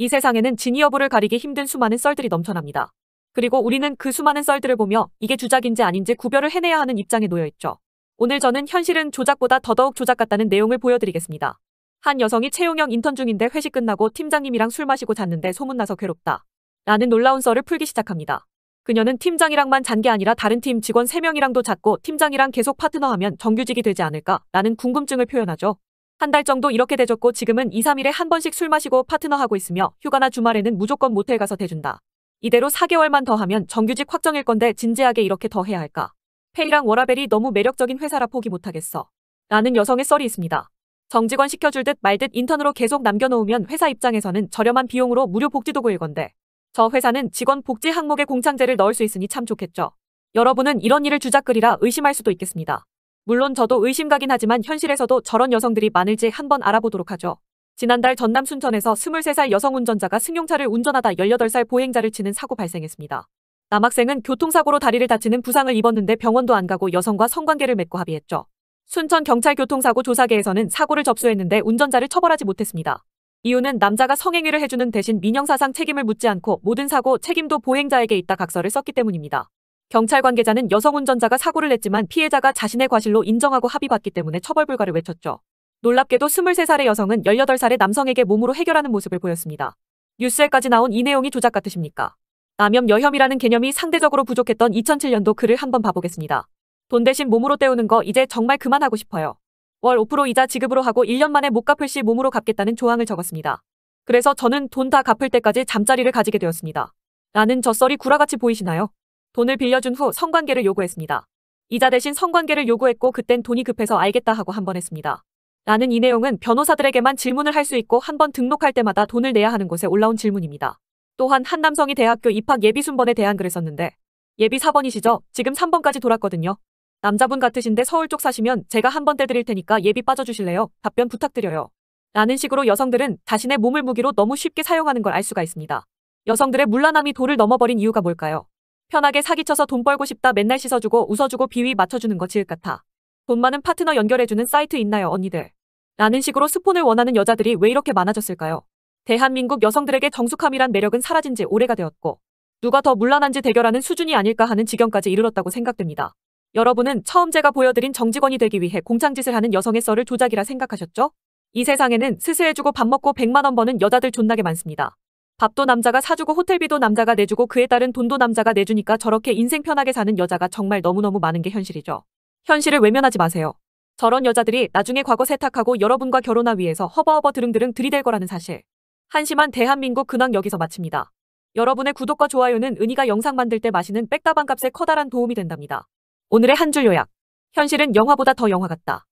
이 세상에는 진위 여부를 가리기 힘든 수많은 썰들이 넘쳐납니다. 그리고 우리는 그 수많은 썰들을 보며 이게 주작인지 아닌지 구별을 해내야 하는 입장에 놓여 있죠. 오늘 저는 현실은 조작보다 더더욱 조작 같다는 내용을 보여드리겠습니다. 한 여성이 채용형 인턴 중인데 회식 끝나고 팀장님이랑 술 마시고 잤는데 소문나서 괴롭다. 라는 놀라운 썰을 풀기 시작합니다. 그녀는 팀장이랑만 잔 게 아니라 다른 팀 직원 3명이랑도 잤고 팀장이랑 계속 파트너하면 정규직이 되지 않을까 라는 궁금증을 표현하죠. 한달 정도 이렇게 대줬고 지금은 2, 3일에 한 번씩 술 마시고 파트너하고 있으며 휴가나 주말에는 무조건 모텔 가서 대준다. 이대로 4개월만 더 하면 정규직 확정일 건데 진지하게 이렇게 더 해야 할까. 페이랑 워라벨이 너무 매력적인 회사라 포기 못하겠어. 라는 여성의 썰이 있습니다. 정직원 시켜줄 듯 말 듯 인턴으로 계속 남겨놓으면 회사 입장에서는 저렴한 비용으로 무료 복지도구일 건데 저 회사는 직원 복지 항목에 공창제를 넣을 수 있으니 참 좋겠죠. 여러분은 이런 일을 주작글이라 의심할 수도 있겠습니다. 물론 저도 의심 가긴 하지만 현실에서도 저런 여성들이 많을지 한번 알아보도록 하죠. 지난달 전남 순천에서 23살 여성 운전자가 승용차를 운전하다 18살 보행자를 치는 사고 발생했습니다. 남학생은 교통사고로 다리를 다치는 부상을 입었는데 병원도 안 가고 여성과 성관계를 맺고 합의했죠. 순천 경찰 교통사고 조사계에서는 사고를 접수했는데 운전자를 처벌하지 못했습니다. 이유는 남자가 성행위를 해주는 대신 민형사상 책임을 묻지 않고 모든 사고 책임도 보행자에게 있다 각서를 썼기 때문입니다. 경찰 관계자는 여성 운전자가 사고를 냈지만 피해자가 자신의 과실로 인정하고 합의받기 때문에 처벌 불가를 외쳤죠. 놀랍게도 23살의 여성은 18살의 남성에게 몸으로 해결하는 모습을 보였습니다. 뉴스에까지 나온 이 내용이 조작 같으십니까? 남염 여혐이라는 개념이 상대적으로 부족했던 2007년도 글을 한번 봐보겠습니다. 돈 대신 몸으로 때우는 거 이제 정말 그만하고 싶어요. 월 5% 이자 지급으로 하고 1년 만에 못 갚을 시 몸으로 갚겠다는 조항을 적었습니다. 그래서 저는 돈 다 갚을 때까지 잠자리를 가지게 되었습니다. 라는 젖살이 구라같이 보이시나요? 돈을 빌려준 후 성관계를 요구했습니다. 이자 대신 성관계를 요구했고 그땐 돈이 급해서 알겠다 하고 한 번 했습니다. 라는 이 내용은 변호사들에게만 질문을 할 수 있고 한 번 등록할 때마다 돈을 내야 하는 곳에 올라온 질문입니다. 또한 한 남성이 대학교 입학 예비 순번에 대한 글을 썼는데 예비 4번이시죠? 지금 3번까지 돌았거든요. 남자분 같으신데 서울 쪽 사시면 제가 한번 떼드릴 테니까 예비 빠져주실래요? 답변 부탁드려요. 라는 식으로 여성들은 자신의 몸을 무기로 너무 쉽게 사용하는 걸 알 수가 있습니다. 여성들의 물란함이 도를 넘어버린 이유가 뭘까요? 편하게 사기쳐서 돈 벌고 싶다 맨날 씻어주고 웃어주고 비위 맞춰주는 거 지읒 같아. 돈 많은 파트너 연결해주는 사이트 있나요 언니들? 라는 식으로 스폰을 원하는 여자들이 왜 이렇게 많아졌을까요? 대한민국 여성들에게 정숙함이란 매력은 사라진 지 오래가 되었고 누가 더 물란한지 대결하는 수준이 아닐까 하는 지경까지 이르렀다고 생각됩니다. 여러분은 처음 제가 보여드린 정직원이 되기 위해 공창짓을 하는 여성의 썰을 조작이라 생각하셨죠? 이 세상에는 스스해주고 밥 먹고 100만원 버는 여자들 존나게 많습니다. 밥도 남자가 사주고 호텔비도 남자가 내주고 그에 따른 돈도 남자가 내주니까 저렇게 인생 편하게 사는 여자가 정말 너무너무 많은 게 현실이죠. 현실을 외면하지 마세요. 저런 여자들이 나중에 과거 세탁하고 여러분과 결혼하 위해서 허버허버 드릉드릉 들이댈 거라는 사실. 한심한 대한민국 근황 여기서 마칩니다. 여러분의 구독과 좋아요는 은희가 영상 만들 때 마시는 백다방 값에 커다란 도움이 된답니다. 오늘의 한 줄 요약. 현실은 영화보다 더 영화 같다.